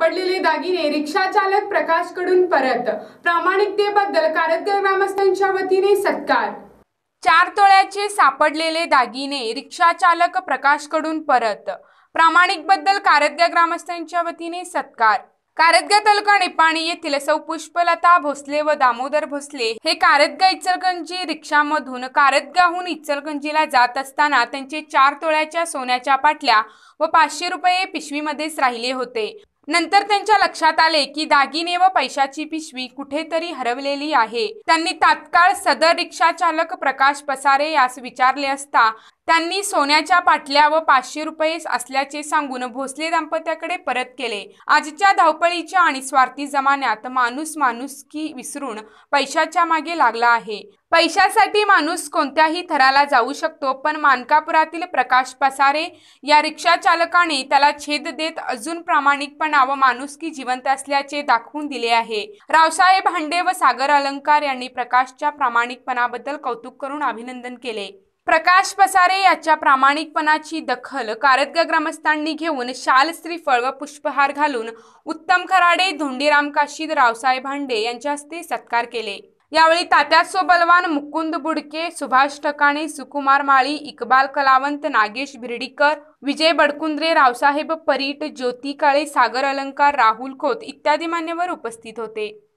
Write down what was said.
सापडलेले दागिने रिक्षा चालक प्रकाश कडून परत प्रामाणिकतेबद्दल कारंजा ग्रामस्थांच्या वतीने सत्कार चार तोळ्याचे सापडलेले दागिने रिक्षा चालक प्रकाश कडून परत प्रामाणिक बद्दल कारदगा ग्रामस्थांच्या वतीने सत्कार कारदगा तालुका निपाणी येथील सौ पुष्पलता भोसले व दामोदर भोसले हे कारदगा इचलकंजी रिक्षामधून कारदगाहून इचलकंजीला जात असताना त्यांचे चार तोळ्याच्या सोन्याच्या पाटल्या व पाचशे रुपये पिशवीमध्येच राहिले होते नंतर त्यांच्या लक्षात आले की दागिने व पैशाची पिशवी कुठेतरी हरवलेली आहे त्यांनी तात्काळ सदर रिक्षा चालक प्रकाश पसारे यास विचारले असता त्यांनी सोन्याच्या पाटल्या व पाचशे रुपये असल्याचे सांगून भोसले दाम्पत्याकडे परत केले आजच्या धावपळीच्या आणि स्वार्थी जमान्यात माणूस की विसरून पैशाच्या मागे लागला आहे पैशासाठी माणूस कोणत्याही थराला जाऊ शकतो पण मानकापुरातील प्रकाश पसारे या रिक्षा चालकाने त्याला छेद देत अजून प्रामाणिकपणे प्रेरणा व माणुसकी जिवंत असल्याचे दाखवून दिले आहे रावसाहेब भांडे व सागर अलंकार यांनी प्रकाशच्या प्रामाणिकपणाबद्दल कौतुक करून अभिनंदन केले प्रकाश पसारे याच्या प्रामाणिकपणाची दखल कारदगा ग्रामस्थांनी घेऊन शाल श्रीफळ व पुष्पहार घालून उत्तम खराडे धोंडीराम काशीद रावसाहेब भांडे यांच्या हस्ते सत्कार केले यावेळी तात्यासो बलवान मुकुंद बुडके सुभाष ठकाणे सुकुमार माळी इकबाल कलावंत नागेश भिरडीकर विजय बडकुंद्रे रावसाहेब परीट ज्योती काळे सागर अलंकार राहुल खोत इत्यादी मान्यवर उपस्थित होते